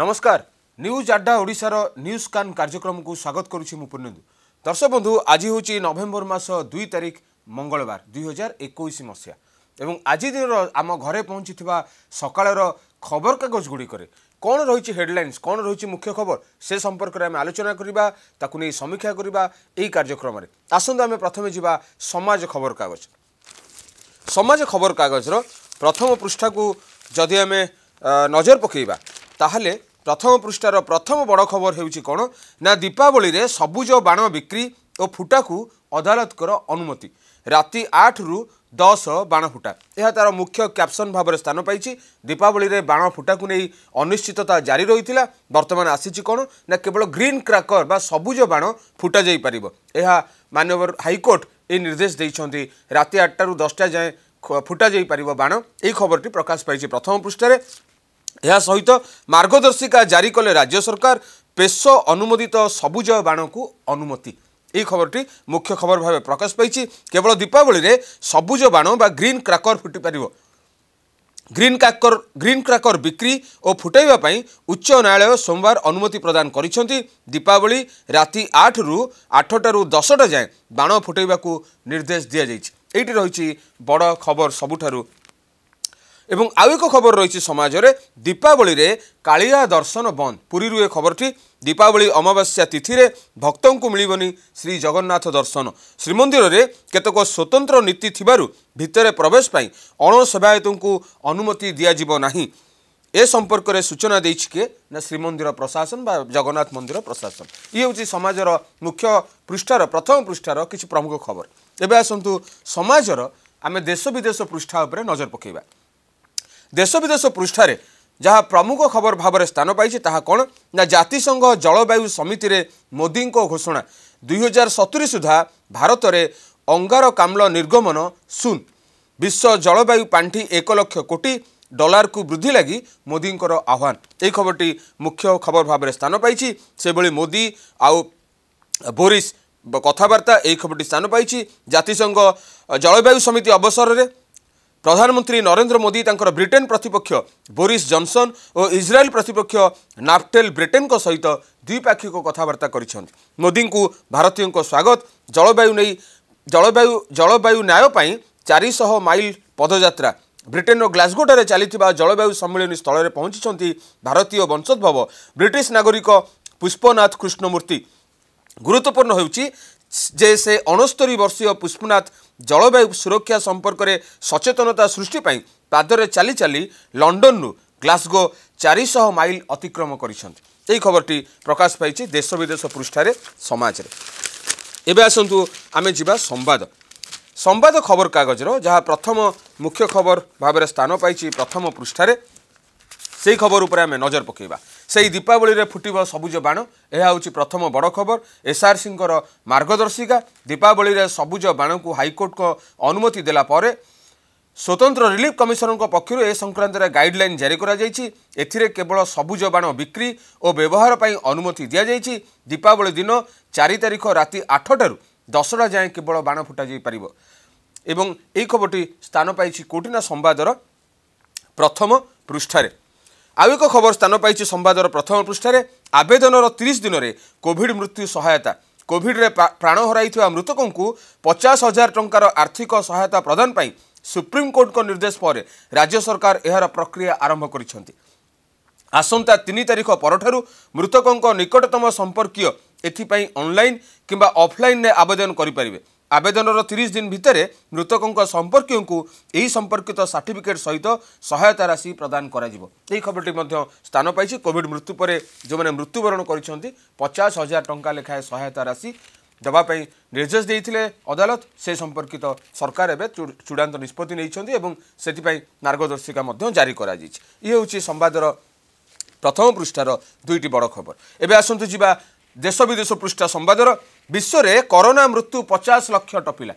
ନମସ୍କାର ନ୍ୟୁଜ୍ ଆଡ୍ଡା ଓଡ଼ିଶାର ନ୍ୟୁଜ୍ କାନ୍ କାର୍ଯ୍ୟକ୍ରମକୁ ସ୍ୱାଗତ କରୁଛି ମୁଁ ପୂର୍ଣ୍ଣେନ୍ଦୁ ଦର୍ଶକ ବନ୍ଧୁ ଆଜି ହେଉଛି ନଭେମ୍ବର ମାସ ଦୁଇ ତାରିଖ ମଙ୍ଗଳବାର ଦୁଇହଜାର ଏକୋଇଶ ମସିହା ଏବଂ ଆଜି ଦିନର ଆମ ଘରେ ପହଞ୍ଚିଥିବା ସକାଳର ଖବରକାଗଜଗୁଡ଼ିକରେ କ'ଣ ରହିଛି ହେଡ଼ଲାଇନ୍ସ କ'ଣ ରହିଛି ମୁଖ୍ୟ ଖବର ସେ ସମ୍ପର୍କରେ ଆମେ ଆଲୋଚନା କରିବା ତାକୁ ନେଇ ସମୀକ୍ଷା କରିବା ଏହି କାର୍ଯ୍ୟକ୍ରମରେ ଆସନ୍ତୁ ଆମେ ପ୍ରଥମେ ଯିବା ସମାଜ ଖବରକାଗଜ ସମାଜ ଖବରକାଗଜର ପ୍ରଥମ ପୃଷ୍ଠାକୁ ଯଦି ଆମେ ନଜର ପକାଇବା ତାହେଲେ ପ୍ରଥମ ପୃଷ୍ଠାର ପ୍ରଥମ ବଡ଼ ଖବର ହେଉଛି କ'ଣ ନା ଦୀପାବଳିରେ ସବୁଜ ବାଣ ବିକ୍ରି ଓ ଫୁଟାକୁ ଅଦାଲତଙ୍କର ଅନୁମତି ରାତି ଆଠରୁ ଦଶ ବାଣଫୁଟା ଏହା ତାର ମୁଖ୍ୟ କ୍ୟାପସନ୍ ଭାବରେ ସ୍ଥାନ ପାଇଛି ଦୀପାବଳିରେ ବାଣଫୁଟାକୁ ନେଇ ଅନିଶ୍ଚିତତା ଜାରି ରହିଥିଲା ବର୍ତ୍ତମାନ ଆସିଛି କ'ଣ ନା କେବଳ ଗ୍ରୀନ୍ କ୍ରାକର ବା ସବୁଜ ବାଣ ଫୁଟାଯାଇପାରିବ ଏହା ମାନ୍ୟବର ହାଇକୋର୍ଟ ଏହି ନିର୍ଦ୍ଦେଶ ଦେଇଛନ୍ତି ରାତି ଆଠଟାରୁ ଦଶଟା ଯାଏଁ ଫୁଟାଯାଇପାରିବ ବାଣ ଏହି ଖବରଟି ପ୍ରକାଶ ପାଇଛି ପ୍ରଥମ ପୃଷ୍ଠାରେ ଏହା ସହିତ ମାର୍ଗଦର୍ଶିକା ଜାରି କଲେ ରାଜ୍ୟ ସରକାର ପେଶ ଅନୁମୋଦିତ ସବୁଜ ବାଣକୁ ଅନୁମତି ଏହି ଖବରଟି ମୁଖ୍ୟ ଖବର ଭାବେ ପ୍ରକାଶ ପାଇଛି କେବଳ ଦୀପାବଳିରେ ସବୁଜ ବାଣ ବା ଗ୍ରୀନ୍ କ୍ରାକର ଫୁଟିପାରିବ ଗ୍ରୀନ୍ କ୍ରାକର ଗ୍ରୀନ୍ କ୍ରାକର ବିକ୍ରି ଓ ଫୁଟାଇବା ପାଇଁ ଉଚ୍ଚ ନ୍ୟାୟାଳୟ ସୋମବାର ଅନୁମତି ପ୍ରଦାନ କରିଛନ୍ତି ଦୀପାବଳି ରାତି ଆଠରୁ ଆଠଟାରୁ ଦଶଟା ଯାଏଁ ବାଣ ଫୁଟାଇବାକୁ ନିର୍ଦ୍ଦେଶ ଦିଆଯାଇଛି ଏଇଟି ରହିଛି ବଡ଼ ଖବର ସବୁଠାରୁ ଏବଂ ଆଉ ଏକ ଖବର ରହିଛି ସମାଜରେ ଦୀପାବଳିରେ କାଳିଆ ଦର୍ଶନ ବନ୍ଦ ପୁରୀରୁ ଏ ଖବରଟି ଦୀପାବଳି ଅମାବାସ୍ୟା ତିଥିରେ ଭକ୍ତଙ୍କୁ ମିଳିବନି ଶ୍ରୀଜଗନ୍ନାଥ ଦର୍ଶନ ଶ୍ରୀମନ୍ଦିରରେ କେତେକ ସ୍ୱତନ୍ତ୍ର ନୀତି ଥିବାରୁ ଭିତରେ ପ୍ରବେଶ ପାଇଁ ଅଣସେବାୟତଙ୍କୁ ଅନୁମତି ଦିଆଯିବ ନାହିଁ ଏ ସମ୍ପର୍କରେ ସୂଚନା ଦେଇଛି କିଏ ନା ଶ୍ରୀମନ୍ଦିର ପ୍ରଶାସନ ବା ଜଗନ୍ନାଥ ମନ୍ଦିର ପ୍ରଶାସନ ଇଏ ହେଉଛି ସମାଜର ମୁଖ୍ୟ ପୃଷ୍ଠାର ପ୍ରଥମ ପୃଷ୍ଠାର କିଛି ପ୍ରମୁଖ ଖବର ଏବେ ଆସନ୍ତୁ ସମାଜର ଆମେ ଦେଶ ବିଦେଶ ପୃଷ୍ଠା ଉପରେ ନଜର ପକାଇବା ଦେଶ ବିଦେଶ ପୃଷ୍ଠାରେ ଯାହା ପ୍ରମୁଖ ଖବର ଭାବରେ ସ୍ଥାନ ପାଇଛି ତାହା କ'ଣ ନା ଜାତିସଂଘ ଜଳବାୟୁ ସମିତିରେ ମୋଦିଙ୍କ ଘୋଷଣା ଦୁଇହଜାର ସତୁରି ସୁଦ୍ଧା ଭାରତରେ ଅଙ୍ଗାରକାମ୍ଳ ନିର୍ଗମନ ଶୂନ ବିଶ୍ୱ ଜଳବାୟୁ ପାଣ୍ଠି ଏକ ଲକ୍ଷ କୋଟି ଡଲାରକୁ ବୃଦ୍ଧି ଲାଗି ମୋଦିଙ୍କର ଆହ୍ୱାନ ଏହି ଖବରଟି ମୁଖ୍ୟ ଖବର ଭାବରେ ସ୍ଥାନ ପାଇଛି ସେଭଳି ମୋଦି ଆଉ ବୋରିସ୍ কথাবার্তা এই খবরটি স্থান পাইছি জাতিসংঘ জলবায়ু সমিতি অবসরের ପ୍ରଧାନମନ୍ତ୍ରୀ ନରେନ୍ଦ୍ର ମୋଦି ତାଙ୍କର ବ୍ରିଟେନ୍ ପ୍ରତିପକ୍ଷ ବୋରିସ୍ ଜନ୍ସନ୍ ଓ ଇସ୍ରାଏଲ୍ ପ୍ରତିପକ୍ଷ ନାଫଟେଲ୍ ବ୍ରିଟେନ୍ଙ୍କ ସହିତ ଦ୍ୱିପାକ୍ଷିକ କଥାବାର୍ତ୍ତା କରିଛନ୍ତି ମୋଦିଙ୍କୁ ଭାରତୀୟଙ୍କ ସ୍ୱାଗତ ଜଳବାୟୁ ନେଇ ଜଳବାୟୁ ଜଳବାୟୁ ନ୍ୟାୟ ପାଇଁ ଚାରିଶହ ମାଇଲ ପଦଯାତ୍ରା ବ୍ରିଟେନ୍ର ଗ୍ଲାସଗୋଠାରେ ଚାଲିଥିବା ଜଳବାୟୁ ସମ୍ମିଳନୀ ସ୍ଥଳରେ ପହଞ୍ଚିଛନ୍ତି ଭାରତୀୟ ବଂଶୋଦ୍ଭବ ବ୍ରିଟିଶ ନାଗରିକ ପୁଷ୍ପନାଥ କୃଷ୍ଣମୂର୍ତ୍ତି ଗୁରୁତ୍ୱପୂର୍ଣ୍ଣ ହେଉଛି ଯେ ସେ ଅଣସ୍ତରୀ ବର୍ଷୀୟ ପୁଷ୍ପନାଥ ଜଳବାୟୁ ସୁରକ୍ଷା ସମ୍ପର୍କରେ ସଚେତନତା ସୃଷ୍ଟି ପାଇଁ ପାଦରେ ଚାଲି ଚାଲି ଲଣ୍ଡନରୁ ଗ୍ଲାସ୍ଗୋ ଚାରିଶହ ମାଇଲ ଅତିକ୍ରମ କରିଛନ୍ତି ଏହି ଖବରଟି ପ୍ରକାଶ ପାଇଛି ଦେଶ ବିଦେଶ ପୃଷ୍ଠାରେ ସମାଜରେ ଏବେ ଆସନ୍ତୁ ଆମେ ଯିବା ସମ୍ବାଦ ସମ୍ବାଦ ଖବରକାଗଜର ଯାହା ପ୍ରଥମ ମୁଖ୍ୟ ଖବର ଭାବରେ ସ୍ଥାନ ପାଇଛି ପ୍ରଥମ ପୃଷ୍ଠାରେ ସେହି ଖବର ଉପରେ ଆମେ ନଜର ପକାଇବା ସେହି ଦୀପାବଳିରେ ଫୁଟିବ ସବୁଜ ବାଣ ଏହା ହେଉଛି ପ୍ରଥମ ବଡ଼ ଖବର ଏସ୍ଆର୍ସିଙ୍କର ମାର୍ଗଦର୍ଶିକା ଦୀପାବଳିରେ ସବୁଜ ବାଣକୁ ହାଇକୋର୍ଟଙ୍କ ଅନୁମତି ଦେଲା ପରେ ସ୍ୱତନ୍ତ୍ର ରିଲିଫ କମିଶନରଙ୍କ ପକ୍ଷରୁ ଏ ସଂକ୍ରାନ୍ତରେ ଗାଇଡ୍ଲାଇନ୍ ଜାରି କରାଯାଇଛି ଏଥିରେ କେବଳ ସବୁଜ ବାଣ ବିକ୍ରି ଓ ବ୍ୟବହାର ପାଇଁ ଅନୁମତି ଦିଆଯାଇଛି ଦୀପାବଳି ଦିନ ଚାରି ତାରିଖ ରାତି ଆଠଟାରୁ ଦଶଟା ଯାଏଁ କେବଳ ବାଣ ଫୁଟାଯାଇପାରିବ ଏବଂ ଏହି ଖବରଟି ସ୍ଥାନ ପାଇଛି କୋଟିନା ସମ୍ବାଦର ପ୍ରଥମ ପୃଷ୍ଠାରେ ଆଉ ଏକ ଖବର ସ୍ଥାନ ପାଇଛି ସମ୍ବାଦର ପ୍ରଥମ ପୃଷ୍ଠାରେ ଆବେଦନର ତିରିଶ ଦିନରେ କୋଭିଡ୍ ମୃତ୍ୟୁ ସହାୟତା କୋଭିଡ୍ରେ ପ୍ରାଣ ହରାଇଥିବା ମୃତକଙ୍କୁ ପଚାଶ ହଜାର ଟଙ୍କାର ଆର୍ଥିକ ସହାୟତା ପ୍ରଦାନ ପାଇଁ ସୁପ୍ରିମକୋର୍ଟଙ୍କ ନିର୍ଦ୍ଦେଶ ପରେ ରାଜ୍ୟ ସରକାର ଏହାର ପ୍ରକ୍ରିୟା ଆରମ୍ଭ କରିଛନ୍ତି ଆସନ୍ତା ତିନି ତାରିଖ ପରଠାରୁ ମୃତକଙ୍କ ନିକଟତମ ସମ୍ପର୍କୀୟ ଏଥିପାଇଁ ଅନ୍ଲାଇନ୍ କିମ୍ବା ଅଫ୍ଲାଇନ୍ରେ ଆବେଦନ କରିପାରିବେ ଆବେଦନର ତିରିଶ ଦିନ ଭିତରେ ମୃତକଙ୍କ ସମ୍ପର୍କୀୟଙ୍କୁ ଏହି ସମ୍ପର୍କିତ ସାର୍ଟିଫିକେଟ୍ ସହିତ ସହାୟତା ରାଶି ପ୍ରଦାନ କରାଯିବ ଏହି ଖବରଟି ମଧ୍ୟ ସ୍ଥାନ ପାଇଛି କୋଭିଡ଼୍ ମୃତ୍ୟୁ ପରେ ଯେଉଁମାନେ ମୃତ୍ୟୁବରଣ କରିଛନ୍ତି ପଚାଶ ହଜାର ଟଙ୍କା ଲେଖାଏଁ ସହାୟତା ରାଶି ଦେବା ପାଇଁ ନିର୍ଦ୍ଦେଶ ଦେଇଥିଲେ ଅଦାଲତ ସେ ସମ୍ପର୍କିତ ସରକାର ଏବେ ଚୂଡ଼ାନ୍ତ ନିଷ୍ପତ୍ତି ନେଇଛନ୍ତି ଏବଂ ସେଥିପାଇଁ ମାର୍ଗଦର୍ଶିକା ମଧ୍ୟ ଜାରି କରାଯାଇଛି ଇଏ ହେଉଛି ସମ୍ବାଦର ପ୍ରଥମ ପୃଷ୍ଠାର ଦୁଇଟି ବଡ଼ ଖବର ଏବେ ଆସନ୍ତୁ ଯିବା ଦେଶ ବିଦେଶ ପୃଷ୍ଠା ସମ୍ବାଦର ବିଶ୍ୱରେ କରୋନା ମୃତ୍ୟୁ ପଚାଶ ଲକ୍ଷ ଟପିଲା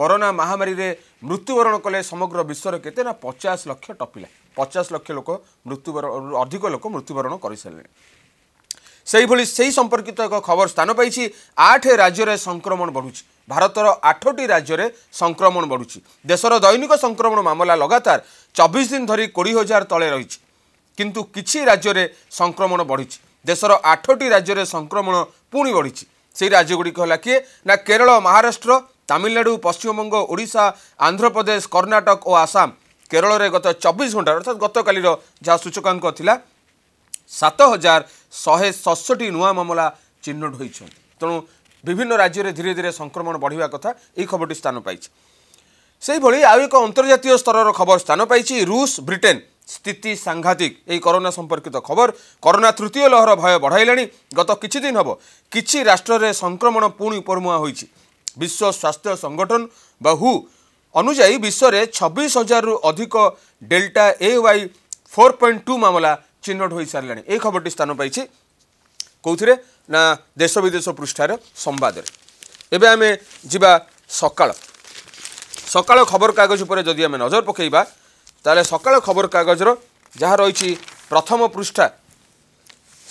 କରୋନା ମହାମାରୀରେ ମୃତ୍ୟୁବରଣ କଲେ ସମଗ୍ର ବିଶ୍ୱରେ କେତେ ନା ପଚାଶ ଲକ୍ଷ ଟପିଲା ପଚାଶ ଲକ୍ଷ ଲୋକ ମୃତ୍ୟୁବରଣ ଅଧିକ ଲୋକ ମୃତ୍ୟୁବରଣ କରିସାରିଲେଣି ସେହିଭଳି ସେହି ସମ୍ପର୍କିତ ଏକ ଖବର ସ୍ଥାନ ପାଇଛି ଆଠ ରାଜ୍ୟରେ ସଂକ୍ରମଣ ବଢ଼ୁଛି ଭାରତର ଆଠଟି ରାଜ୍ୟରେ ସଂକ୍ରମଣ ବଢ଼ୁଛି ଦେଶର ଦୈନିକ ସଂକ୍ରମଣ ମାମଲା ଲଗାତାର ଚବିଶ ଦିନ ଧରି କୋଡ଼ିଏ ହଜାର ତଳେ ରହିଛି କିନ୍ତୁ କିଛି ରାଜ୍ୟରେ ସଂକ୍ରମଣ ବଢ଼ିଛି ଦେଶର ଆଠଟି ରାଜ୍ୟରେ ସଂକ୍ରମଣ ପୁଣି ବଢ଼ିଛି সেই রাজ্যগুড়িক হল কি না কেরল মহারাষ্ট্র তামিলনাড়ু পশ্চিমবঙ্গ ওড়িশা আন্ধ্রপ্রদেশ কর্ণাটক ও আসাম কেরলের গত চব্বিশ ঘণ্টার অর্থাৎ গতকালির যা সূচকাঙ্ক লা সাত হাজার শহে ষষটি নূয়া মামলা চিহ্নট হয়েছেন তেমন বিভিন্ন রাজ্যের ধীরে ধীরে সংক্রমণ বড়া কথা এই খবরটি স্থান পাইছে সেইভাবে আউ এক অন্তর্জাতীয় স্তরের খবর স্থান পাইছে রুষ ব্রিটেন ସ୍ଥିତି ସାଂଘାତିକ ଏହି କରୋନା ସମ୍ପର୍କିତ ଖବର କରୋନା ତୃତୀୟ ଲହର ଭୟ ବଢ଼ାଇଲାଣି ଗତ କିଛି ଦିନ ହେବ କିଛି ରାଷ୍ଟ୍ରରେ ସଂକ୍ରମଣ ପୁଣି ଉପରମୁହାଁ ହୋଇଛି ବିଶ୍ୱ ସ୍ୱାସ୍ଥ୍ୟ ସଂଗଠନ ବା ହୁ ଅନୁଯାୟୀ ବିଶ୍ୱରେ ଛବିଶ ହଜାରରୁ ଅଧିକ delta A Y four point two ମାମଲା ଚିହ୍ନଟ ହୋଇସାରିଲାଣି ଏହି ଖବରଟି ସ୍ଥାନ ପାଇଛି କେଉଁଥିରେ ନା ଦେଶ ବିଦେଶ ପୃଷ୍ଠାର ସମ୍ବାଦରେ ଏବେ ଆମେ ଯିବା ସକାଳ ସକାଳ ଖବରକାଗଜ ଉପରେ ଯଦି ଆମେ ନଜର ପକାଇବା ତାହେଲେ ସକାଳ ଖବରକାଗଜର ଯାହା ରହିଛି ପ୍ରଥମ ପୃଷ୍ଠା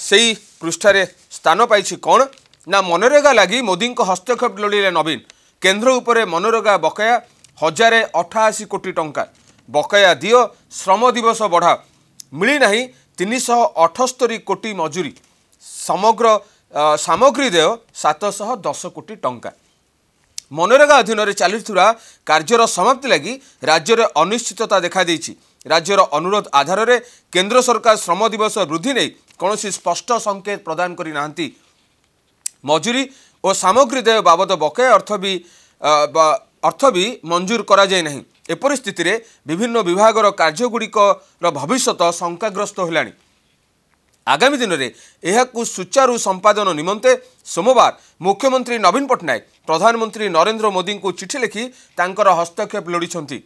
ସେଇ ପୃଷ୍ଠାରେ ସ୍ଥାନ ପାଇଛି କ'ଣ ନା ମନରେଗା ଲାଗି ମୋଦିଙ୍କ ହସ୍ତକ୍ଷେପ ଲୋଡ଼ିଲେ ନବୀନ କେନ୍ଦ୍ର ଉପରେ ମନରେଗା ବକେୟା ହଜାରେ ଅଠାଅଶୀ କୋଟି ଟଙ୍କା ବକେୟା ଦିଅ ଶ୍ରମ ଦିବସ ବଢ଼ା ମିଳିନାହିଁ ତିନିଶହ ଅଠସ୍ତରୀ କୋଟି ମଜୁରୀ ସମଗ୍ର ସାମଗ୍ରୀ ଦେୟ ସାତଶହ ଦଶ କୋଟି ଟଙ୍କା ମନରେଗା ଅଧୀନରେ ଚାଲିଥିବା କାର୍ଯ୍ୟର ସମାପ୍ତି ଲାଗି ରାଜ୍ୟରେ ଅନିଶ୍ଚିତତା ଦେଖାଦେଇଛି ରାଜ୍ୟର ଅନୁରୋଧ ଆଧାରରେ କେନ୍ଦ୍ର ସରକାର ଶ୍ରମ ଦିବସ ବୃଦ୍ଧି ନେଇ କୌଣସି ସ୍ପଷ୍ଟ ସଙ୍କେତ ପ୍ରଦାନ କରିନାହାନ୍ତି ମଜୁରୀ ଓ ସାମଗ୍ରୀ ଦେୟ ବାବଦ ବକେ ଅର୍ଥ ବି ଅର୍ଥ ବି ମଞ୍ଜୁର କରାଯାଇନାହିଁ ଏପରି ସ୍ଥିତିରେ ବିଭିନ୍ନ ବିଭାଗର କାର୍ଯ୍ୟଗୁଡ଼ିକର ଭବିଷ୍ୟତ ଶଙ୍କାଗ୍ରସ୍ତ ହେଲାଣି ଆଗାମୀ ଦିନରେ ଏହାକୁ ସୁଚାରୁ ସମ୍ପାଦନ ନିମନ୍ତେ ସୋମବାର ମୁଖ୍ୟମନ୍ତ୍ରୀ ନବୀନ ପଟ୍ଟନାୟକ ପ୍ରଧାନମନ୍ତ୍ରୀ ନରେନ୍ଦ୍ର ମୋଦିଙ୍କୁ ଚିଠି ଲେଖି ତାଙ୍କର ହସ୍ତକ୍ଷେପ ଲୋଡ଼ିଛନ୍ତି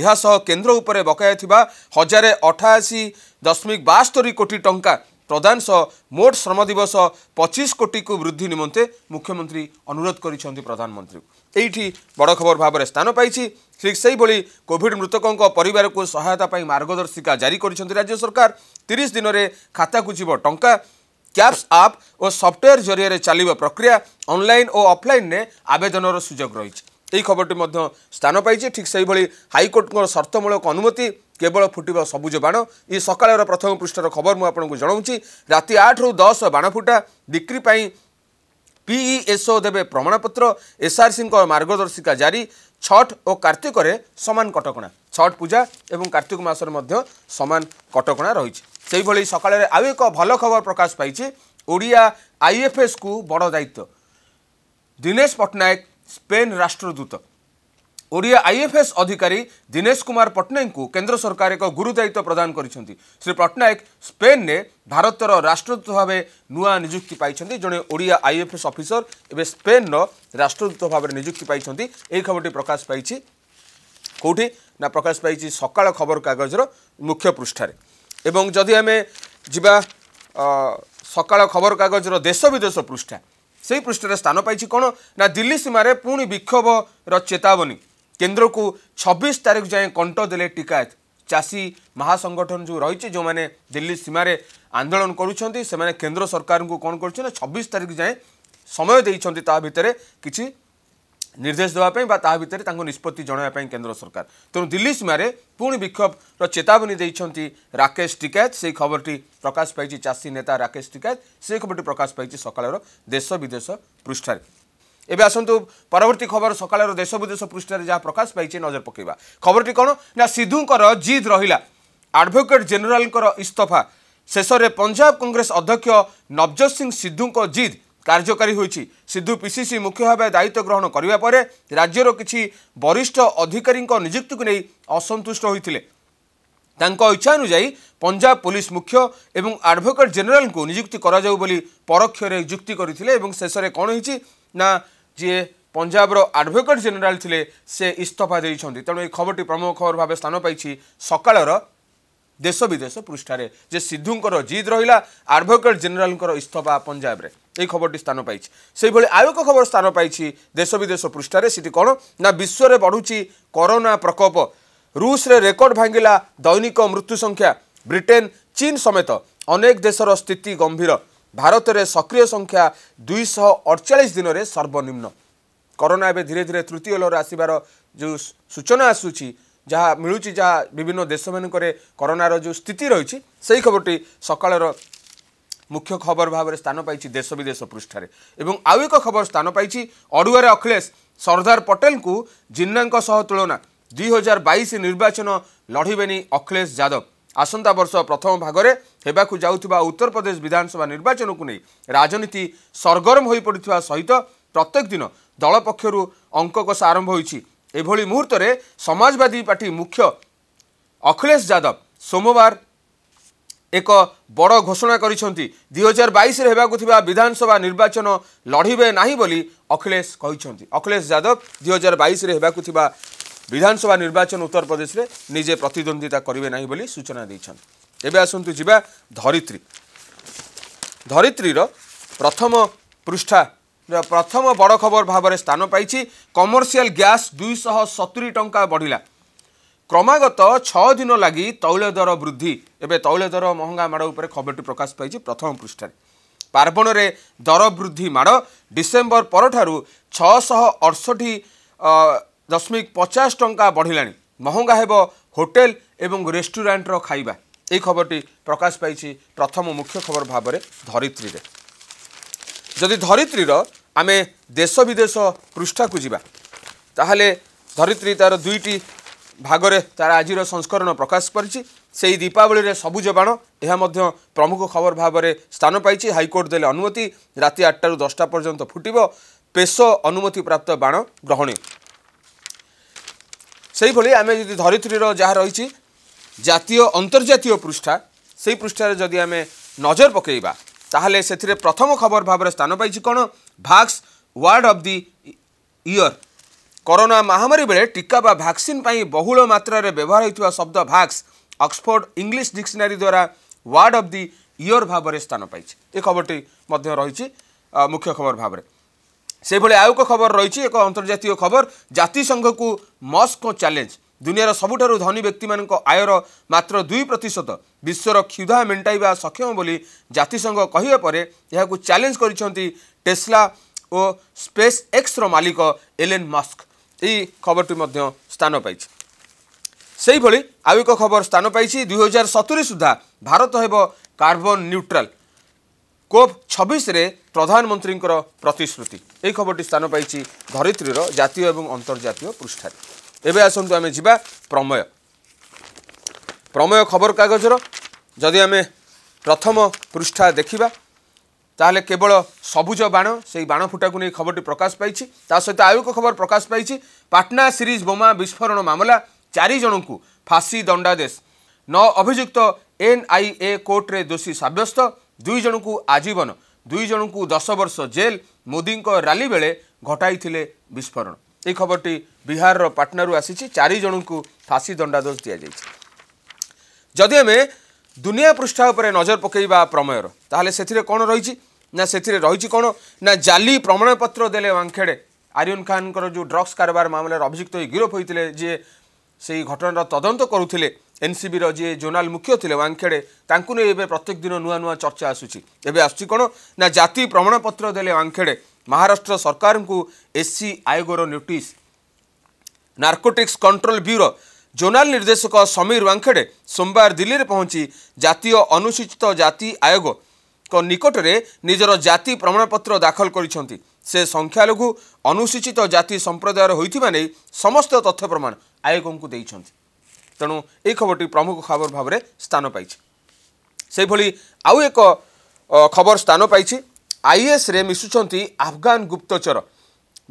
ଏହାସହ କେନ୍ଦ୍ର ଉପରେ ବକାୟ ଥିବା ହଜାରେ ଅଠାଅଶୀ ଦଶମିକ ବାସ୍ତରୀ କୋଟି ଟଙ୍କା ପ୍ରଦାନ ସହ ମୋଟ ଶ୍ରମ ଦିବସ ପଚିଶ କୋଟିକୁ ବୃଦ୍ଧି ନିମନ୍ତେ ମୁଖ୍ୟମନ୍ତ୍ରୀ ଅନୁରୋଧ କରିଛନ୍ତି ପ୍ରଧାନମନ୍ତ୍ରୀଙ୍କୁ ଏଇଠି ବଡ଼ ଖବର ଭାବରେ ସ୍ଥାନ ପାଇଛି ଠିକ୍ ସେହିଭଳି କୋଭିଡ୍ ମୃତକଙ୍କ ପରିବାରକୁ ସହାୟତା ପାଇଁ ମାର୍ଗଦର୍ଶିକା ଜାରି କରିଛନ୍ତି ରାଜ୍ୟ ସରକାର ତିରିଶ ଦିନରେ ଖାତାକୁ ଯିବ ଟଙ୍କା କ୍ୟାପ୍ସ ଆପ୍ ଓ ସଫ୍ଟୱେୟାର ଜରିଆରେ ଚାଲିବ ପ୍ରକ୍ରିୟା ଅନ୍ଲାଇନ୍ ଓ ଅଫ୍ଲାଇନ୍ରେ ଆବେଦନର ସୁଯୋଗ ରହିଛି ଏହି ଖବରଟି ମଧ୍ୟ ସ୍ଥାନ ପାଇଛି ଠିକ୍ ସେହିଭଳି ହାଇକୋର୍ଟଙ୍କର ସର୍ତ୍ତମୂଳକ ଅନୁମତି କେବଳ ଫୁଟିବ ସବୁଜ ବାଣ ଏ ସକାଳର ପ୍ରଥମ ପୃଷ୍ଠର ଖବର ମୁଁ ଆପଣଙ୍କୁ ଜଣାଉଛି ରାତି ଆଠରୁ ଦଶ ବାଣ ଫୁଟା ବିକ୍ରି ପାଇଁ পিইএসও দেবে প্রমাণপত্র এসআরসি মার্গদর্শিকা জারি ছট ও কার্তিকরে সমান কটকণা ছট পূজা এবং কার্তিক মাসের মধ্যে সমান কটকণা রয়েছে সেইভাবে সকালের আউ এক ভাল খবর প্রকাশ পাইছে ওড়িয়া আইএফএস কু বড় দায়িত্ব দিনেশ পট্টনাক স্পেন রাষ্ট্রদূত ଓଡ଼ିଆ ଆଇଏଫ୍ଏସ୍ ଅଧିକାରୀ ଦିନେଶ କୁମାର ପଟ୍ଟନାୟକଙ୍କୁ କେନ୍ଦ୍ର ସରକାର ଏକ ଗୁରୁଦାୟିତ୍ୱ ପ୍ରଦାନ କରିଛନ୍ତି ଶ୍ରୀ ପଟ୍ଟନାୟକ ସ୍ପେନ୍ରେ ଭାରତର ରାଷ୍ଟ୍ରଦୂତ ଭାବେ ନୂଆ ନିଯୁକ୍ତି ପାଇଛନ୍ତି ଜଣେ ଓଡ଼ିଆ ଆଇଏଫ୍ଏସ୍ ଅଫିସର ଏବେ ସ୍ପେନ୍ର ରାଷ୍ଟ୍ରଦୂତ ଭାବରେ ନିଯୁକ୍ତି ପାଇଛନ୍ତି ଏହି ଖବରଟି ପ୍ରକାଶ ପାଇଛି କେଉଁଠି ନା ପ୍ରକାଶ ପାଇଛି ସକାଳ ଖବରକାଗଜର ମୁଖ୍ୟ ପୃଷ୍ଠାରେ ଏବଂ ଯଦି ଆମେ ଯିବା ସକାଳ ଖବରକାଗଜର ଦେଶ ବିଦେଶ ପୃଷ୍ଠା ସେହି ପୃଷ୍ଠାରେ ସ୍ଥାନ ପାଇଛି କ'ଣ ନା ଦିଲ୍ଲୀ ସୀମାରେ ପୁଣି ବିକ୍ଷୋଭର ଚେତାବନୀ কেন্দ্রকু ছবিশ তারিখ যায় কণ্ট দেলে টিকায়ত চাষী মহাসংগঠন যে রয়েছে যে দিল্লি সীমার আন্দোলন করছেন সে কেন্দ্র সরকার কম করছেন ছবিশ তারিখ যায় সময় দিয়েছেন তা ভিতরে কিছু নির্দেশ দেওয়া বা তা ভিতরে তাঁর নিষ্পতি জনাইবা কেন্দ্র সরকার তেমন দিল্লি সীমার পুঁ বিক্ষোভর চেতাবনী দিয়েছেন রাকেশ টিকায়ত সেই খবরটি প্রকাশ পাইছে চাষী নেতা রাকেশ টিকায়ত সেই খবরটি প্রকাশ পাইছে সকালের দেশ বিদেশ পৃষ্ঠায় এবে আসন্তু পরবর্তী খবর সকালের দেশ বিদেশ পৃষ্ঠার যা প্রকাশ পাইছে নজর পকাইবা খবরটি কোণ না সিধুঙ্কর জিদ রহিলা আডভোকেট জেনেরালঙ্কর ইস্তফা শেষে পঞ্জাব কংগ্রেস অধ্যক্ষ নবজত সিং সিধুঙ্ক জিদ কার্যকারী হয়েছে সিধু পিসিসি মুখ্য ভাবে দায়িত্ব গ্রহণ করা পরে রাজ্যর কিছু বরিষ্ঠ অধিকারী নিযুক্তি নিয়ে অসন্তুষ্ট হয়েছিল ତାଙ୍କ ଇଚ୍ଛା ଅନୁଯାୟୀ ପଞ୍ଜାବ ପୋଲିସ ମୁଖ୍ୟ ଏବଂ ଆଡଭୋକେଟ୍ ଜେନେରାଲଙ୍କୁ ନିଯୁକ୍ତି କରାଯାଉ ବୋଲି পরোক্ষরে যুক্তি କରିଥିଲେ এবং শেষে କ'ଣ হয়েছে না ଯିଏ ପଞ୍ଜାବର ଆଡ଼ଭୋକେଟ୍ ଜେନେରାଲ୍ ଥିଲେ ସେ ଇସ୍ତଫା ଦେଇଛନ୍ତି ତେଣୁ ଏହି ଖବରଟି ପ୍ରମୁଖ ଖବର ଭାବେ ସ୍ଥାନ ପାଇଛି ସକାଳର ଦେଶ ବିଦେଶ ପୃଷ୍ଠାରେ ଯେ ସିଦ୍ଧୁଙ୍କର ଜିଦ୍ ରହିଲା ଆଡ଼ଭୋକେଟ୍ ଜେନେରାଲ୍ଙ୍କର ଇସ୍ତଫା ପଞ୍ଜାବରେ ଏହି ଖବରଟି ସ୍ଥାନ ପାଇଛି ସେହିଭଳି ଆଉ ଏକ ଖବର ସ୍ଥାନ ପାଇଛି ଦେଶ ବିଦେଶ ପୃଷ୍ଠାରେ ସେଠି କ'ଣ ନା ବିଶ୍ୱରେ ବଢ଼ୁଛି କରୋନା ପ୍ରକୋପ ରୁଷରେ ରେକର୍ଡ ଭାଙ୍ଗିଲା ଦୈନିକ ମୃତ୍ୟୁ ସଂଖ୍ୟା ବ୍ରିଟେନ୍ ଚୀନ୍ ସମେତ ଅନେକ ଦେଶର ସ୍ଥିତି ଗମ୍ଭୀର ଭାରତରେ ସକ୍ରିୟ ସଂଖ୍ୟା ଦୁଇଶହ ଅଡ଼ଚାଳିଶ ଦିନରେ ସର୍ବନିମ୍ନ କରୋନା ଏବେ ଧୀରେ ଧୀରେ ତୃତୀୟ ଲହର ଆସିବାର ଯେଉଁ ସୂଚନା ଆସୁଛି ଯାହା ମିଳୁଛି ଯାହା ବିଭିନ୍ନ ଦେଶମାନଙ୍କରେ କରୋନାର ଯେଉଁ ସ୍ଥିତି ରହିଛି ସେହି ଖବରଟି ସକାଳର ମୁଖ୍ୟ ଖବର ଭାବରେ ସ୍ଥାନ ପାଇଛି ଦେଶ ବିଦେଶ ପୃଷ୍ଠାରେ ଏବଂ ଆଉ ଏକ ଖବର ସ୍ଥାନ ପାଇଛି ଅଡ଼ୁଆରେ ଅଖିଳେଶ ସର୍ଦ୍ଦାର ପଟେଲଙ୍କୁ ଜିନ୍ନାଙ୍କ ସହ ତୁଳନା ଦୁଇ ହଜାର ବାଇଶ ନିର୍ବାଚନ ଲଢ଼ିବେନି ଅଖିଳେଶ ଯାଦବ ଆସନ୍ତା ବର୍ଷ ପ୍ରଥମ ଭାଗରେ ହେବାକୁ ଯାଉଥିବା ଉତ୍ତରପ୍ରଦେଶ ବିଧାନସଭା ନିର୍ବାଚନକୁ ନେଇ ରାଜନୀତି ସରଗରମ ହୋଇପଡ଼ିଥିବା ସହିତ ପ୍ରତ୍ୟେକ ଦିନ ଦଳ ପକ୍ଷରୁ ଅଙ୍କକଷା ଆରମ୍ଭ ହୋଇଛି ଏଭଳି ମୁହୂର୍ତ୍ତରେ ସମାଜବାଦୀ ପାର୍ଟି ମୁଖ୍ୟ ଅଖିଳେଶ ଯାଦବ ସୋମବାର ଏକ ବଡ଼ ଘୋଷଣା କରିଛନ୍ତି ଦୁଇ ହଜାର ବାଇଶରେ ହେବାକୁ ଥିବା ବିଧାନସଭା ନିର୍ବାଚନ ଲଢ଼ିବେ ନାହିଁ ବୋଲି ଅଖିଳେଶ କହିଛନ୍ତି ଅଖିଳେଶ ଯାଦବ ଦୁଇ ହଜାର ବାଇଶରେ ହେବାକୁ ଥିବା ବିଧାନସଭା ନିର୍ବାଚନ ଉତ୍ତରପ୍ରଦେଶରେ ନିଜେ ପ୍ରତିଦ୍ୱନ୍ଦ୍ୱିତା କରିବେ ନାହିଁ ବୋଲି ସୂଚନା ଦେଇଛନ୍ତି ଏବେ ଆସନ୍ତୁ ଯିବା ଧରିତ୍ରୀ ଧରିତ୍ରୀର ପ୍ରଥମ ପୃଷ୍ଠା ପ୍ରଥମ ବଡ଼ ଖବର ଭାବରେ ସ୍ଥାନ ପାଇଛି କମର୍ସିଆଲ ଗ୍ୟାସ୍ ଦୁଇଶହ ସତୁରି ଟଙ୍କା ବଢ଼ିଲା କ୍ରମାଗତ ଛଅ ଦିନ ଲାଗି ତୈଳ ଦର ବୃଦ୍ଧି ଏବେ ତୈଳ ଦର ମହଙ୍ଗା ମାଡ଼ ଉପରେ ଖବରଟି ପ୍ରକାଶ ପାଇଛି ପ୍ରଥମ ପୃଷ୍ଠାରେ ପାର୍ବଣରେ ଦର ବୃଦ୍ଧି ମାଡ଼ ଡିସେମ୍ବର ପରଠାରୁ ଛଅଶହ ଅଠଷଠି ଦଶମିକ ପଚାଶ ଟଙ୍କା ବଢ଼ିଲାଣି ମହଙ୍ଗା ହେବ ହୋଟେଲ ଏବଂ ରେଷ୍ଟୁରାଣ୍ଟର ଖାଇବା ଏହି ଖବରଟି ପ୍ରକାଶ ପାଇଛି ପ୍ରଥମ ମୁଖ୍ୟ ଖବର ଭାବରେ ଧରିତ୍ରୀରେ ଯଦି ଧରିତ୍ରୀର ଆମେ ଦେଶ ବିଦେଶ ପୃଷ୍ଠାକୁ ଯିବା ତାହେଲେ ଧରିତ୍ରୀ ତା'ର ଦୁଇଟି ଭାଗରେ ତା'ର ଆଜିର ସଂସ୍କରଣ ପ୍ରକାଶ କରିଛି ସେହି ଦୀପାବଳିରେ ସବୁଜ ବାଣ ଏହା ମଧ୍ୟ ପ୍ରମୁଖ ଖବର ଭାବରେ ସ୍ଥାନ ପାଇଛି ହାଇକୋର୍ଟ ଦେଲେ ଅନୁମତି ରାତି ଆଠଟାରୁ ଦଶଟା ପର୍ଯ୍ୟନ୍ତ ଫୁଟିବ ପେଶ ଅନୁମତିପ୍ରାପ୍ତ ବାଣ ଗ୍ରହଣୀୟ সেইভাবে আমি যদি ধরিত্রীর যা রয়েছে জাতীয় অন্তর্জাতীয় পৃষ্ঠা সেই পৃষ্ঠার যদি আমি নজর পকাইবা তাহলে সেথিরে প্রথম খবর ভাবে স্থান পাইছি কোণ vax word of the year corona মহামারী বেড়ে টিকা বা ভ্যাকসিন বহুল মাত্রার ব্যবহার হয়েছে শব্দ ভাক্স অক্সফোর্ড ইংলিশ ডিকশনারি দ্বারা ওয়ার্ড অফ দি ইয়র ভাবে স্থান পাইছে এ খবরটি রয়েছে মুখ্য খবর ভাবে ସେହିଭଳି ଆଉ ଏକ ଖବର ରହିଛି ଏକ ଆନ୍ତର୍ଜାତୀୟ ଖବର ଜାତିସଂଘକୁ ମସ୍କ ଚ୍ୟାଲେଞ୍ଜ ଦୁନିଆର ସବୁଠାରୁ ଧନୀ ବ୍ୟକ୍ତିମାନଙ୍କ ଆୟର ମାତ୍ର ଦୁଇ ପ୍ରତିଶତ ବିଶ୍ୱର କ୍ଷୁଧା ମେଣ୍ଟାଇବା ସକ୍ଷମ ବୋଲି ଜାତିସଂଘ କହିବା ପରେ ଏହାକୁ ଚ୍ୟାଲେଞ୍ଜ କରିଛନ୍ତି ଟେସ୍ଲା ଓ ସ୍ପେସ୍ ଏକ୍ସର ମାଲିକ ଏଲେନ୍ ମସ୍କ ଏହି ଖବରଟି ମଧ୍ୟ ସ୍ଥାନ ପାଇଛି ସେହିଭଳି ଆଉ ଏକ ଖବର ସ୍ଥାନ ପାଇଛି ଦୁଇହଜାର ସତୁରି ସୁଦ୍ଧା ଭାରତ ହେବ କାର୍ବନ୍ ନ୍ୟୁଟ୍ରାଲ୍ କୋପ୍ ଛବିଶରେ ପ୍ରଧାନମନ୍ତ୍ରୀଙ୍କର ପ୍ରତିଶ୍ରୁତି ଏହି ଖବରଟି ସ୍ଥାନ ପାଇଛି ଧରିତ୍ରୀର ଜାତୀୟ ଏବଂ ଅନ୍ତର୍ଜାତୀୟ ପୃଷ୍ଠାରେ ଏବେ ଆସନ୍ତୁ ଆମେ ଯିବା ପ୍ରମେୟ ପ୍ରମେୟ ଖବରକାଗଜର ଯଦି ଆମେ ପ୍ରଥମ ପୃଷ୍ଠା ଦେଖିବା ତାହେଲେ କେବଳ ସବୁଜ ବାଣ ସେହି ବାଣ ଫୁଟାକୁ ନେଇ ଖବରଟି ପ୍ରକାଶ ପାଇଛି ତା ସହିତ ଆଉ ଏକ ଖବର ପ୍ରକାଶ ପାଇଛି ପାଟନା ସିରିଜ୍ ବୋମା ବିସ୍ଫୋରଣ ମାମଲା ଚାରି ଜଣଙ୍କୁ ଫାଶୀ ଦଣ୍ଡାଦେଶ ନଅ ଅଭିଯୁକ୍ତ ଏନ୍ଆଇଏ କୋର୍ଟରେ ଦୋଷୀ ସାବ୍ୟସ୍ତ ଦୁଇଜଣଙ୍କୁ ଆଜୀବନ ଦୁଇଜଣଙ୍କୁ ଦଶ ବର୍ଷ ଜେଲ୍ ମୋଦିଙ୍କ ରାଲି ବେଳେ ଘଟାଇଥିଲେ ବିସ୍ଫୋରଣ ଏହି ଖବରଟି ବିହାରର ପାଟନାରୁ ଆସିଛି ଚାରି ଜଣଙ୍କୁ ଫାଶୀ ଦଣ୍ଡାଦେଶ ଦିଆଯାଇଛି ଯଦି ଆମେ ଦୁନିଆ ପୃଷ୍ଠା ଉପରେ ନଜର ପକାଇବା ପ୍ରମେୟର ତାହେଲେ ସେଥିରେ କ'ଣ ରହିଛି ନା ସେଥିରେ ରହିଛି କ'ଣ ନା ଜାଲି ପ୍ରମାଣପତ୍ର ଦେଲେ ୱାଙ୍ଗଖେଡ଼େ ଆରିୟନ୍ ଖାନଙ୍କର ଯେଉଁ ଡ୍ରଗ୍ସ କାରବାର ମାମଲାରେ ଅଭିଯୁକ୍ତ ହୋଇ ଗିରଫ ହୋଇଥିଲେ ଯିଏ ସେହି ଘଟଣାର ତଦନ୍ତ କରୁଥିଲେ এনসিবির যে জোনাল মুখ্য লে ওয়াংখেড়ে তাঁকু নিয়ে এবার প্রত্যেক দিন নূয়া নূয়া চর্চা আসুচি এবে আসছি কোণ না জাতি প্রমাণপত্র দেলে ওয়াংখেড়ে মহারাষ্ট্র সরকার এসসি আয়োগর notice narcotics control bureau zonal নির্দেশক সমীর ওয়াংখেড়ে সোমবার দিল্লীরে পৌঁছি জাতীয় অনুসূচিত জাতি আয়োগ নিকটরে নিজের জাতি প্রমাণপত্র দাখল করেছেন সে সংখ্যালঘু অনুসূচিত জাতি সম্প্রদায়ের হয়ে সমস্ত তথ্য প্রমাণ আয়োগকে দিয়েছেন ତେଣୁ ଏହି ଖବରଟି ପ୍ରମୁଖ ଖବର ଭାବରେ ସ୍ଥାନ ପାଇଛି ସେହିଭଳି ଆଉ ଏକ ଖବର ସ୍ଥାନ ପାଇଛି ଆଇଏସ୍ରେ ମିଶୁଛନ୍ତି ଆଫଗାନ ଗୁପ୍ତଚର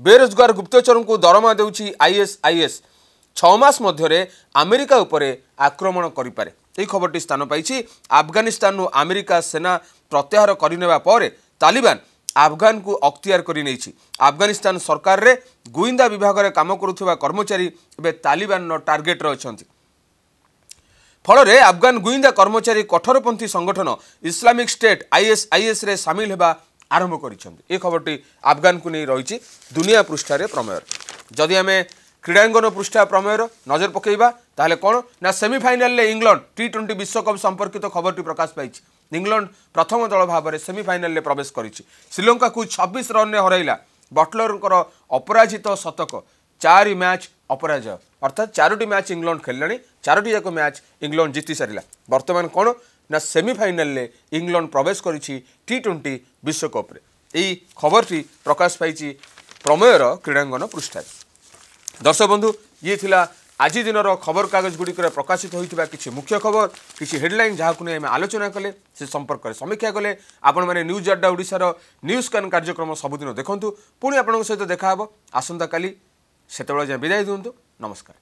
ବେରୋଜଗାର ଗୁପ୍ତଚରଙ୍କୁ ଦରମା ଦେଉଛି ଆଇଏସ୍ ଆଇଏସ୍ ଛଅ ମାସ ମଧ୍ୟରେ ଆମେରିକା ଉପରେ ଆକ୍ରମଣ କରିପାରେ ଏହି ଖବରଟି ସ୍ଥାନ ପାଇଛି ଆଫଗାନିସ୍ତାନରୁ ଆମେରିକା ସେନା ପ୍ରତ୍ୟାହାର କରିନେବା ପରେ ତାଲିବାନ ଆଫଗାନକୁ ଅକ୍ତିଆର କରିନେଇଛି ଆଫଗାନିସ୍ତାନ ସରକାରରେ ଗୁଇନ୍ଦା ବିଭାଗରେ କାମ କରୁଥିବା କର୍ମଚାରୀ ଏବେ ତାଲିବାନର ଟାର୍ଗେଟ୍ରେ ଅଛନ୍ତି ଫଳରେ ଆଫଗାନ ଗୁଇନ୍ଦା କର୍ମଚାରୀ କଠୋରପନ୍ଥୀ ସଂଗଠନ ଇସଲାମିକ ଷ୍ଟେଟ୍ ଆଇଏସ୍ଆଇଏସ୍ରେ ସାମିଲ ହେବା ଆରମ୍ଭ କରିଛନ୍ତି ଏ ଖବରଟି ଆଫଗାନକୁ ନେଇ ରହିଛି ଦୁନିଆ ପୃଷ୍ଠାରେ ପ୍ରମେୟର ଯଦି ଆମେ କ୍ରୀଡ଼ାଙ୍ଗନ ପୃଷ୍ଠା ପ୍ରମେୟର ନଜର ପକାଇବା ତାହେଲେ କ'ଣ ନା ସେମିଫାଇନାଲ୍ରେ ଇଂଲଣ୍ଡ ଟି ଟ୍ୱେଣ୍ଟି ବିଶ୍ୱକପ୍ ସମ୍ପର୍କିତ ଖବରଟି ପ୍ରକାଶ ପାଇଛି ଇଂଲଣ୍ଡ ପ୍ରଥମ ଦଳ ଭାବରେ ସେମିଫାଇନାଲ୍ରେ ପ୍ରବେଶ କରିଛି ଶ୍ରୀଲଙ୍କାକୁ ଛବିଶ ରନ୍ରେ ହରାଇଲା ବଟଲରଙ୍କର ଅପରାଜିତ ଶତକ ଚାରି ମ୍ୟାଚ୍ অপরাজয় অর্থাৎ চারোটি ম্যাচ ইংল্যান্ড খেললে চারোটি যাক ম্যাচ ইংল্যান্ড জিতি সারা বর্তমান কোণ না সেমিফাইনালে ইংল্যান্ড প্রবেশ করেছি টি টোয়েন্টি বিশ্বকপে এই খবরটি প্রকাশ পাইছি প্রমেয়র ক্রীড়াঙ্গন পৃষ্ঠায় দর্শক বন্ধু ইয়ে লা আজি দিনর খবরকাগজ গুড়িকরে প্রকাশিত হয়ে কিছু মুখ্য খবর কিছু হেডলাইন যা আমি আলোচনা কলে সে সম্পর্কের সমীক্ষা কলে আপনার নিউজ আড্ডা ওড়শার নিউজ কান কার্যক্রম সবুদিন দেখুন পুঁ আপনার সহ দেখা হব আসন্তকালি সেতবে যাই বিদায় দিও নমস্কার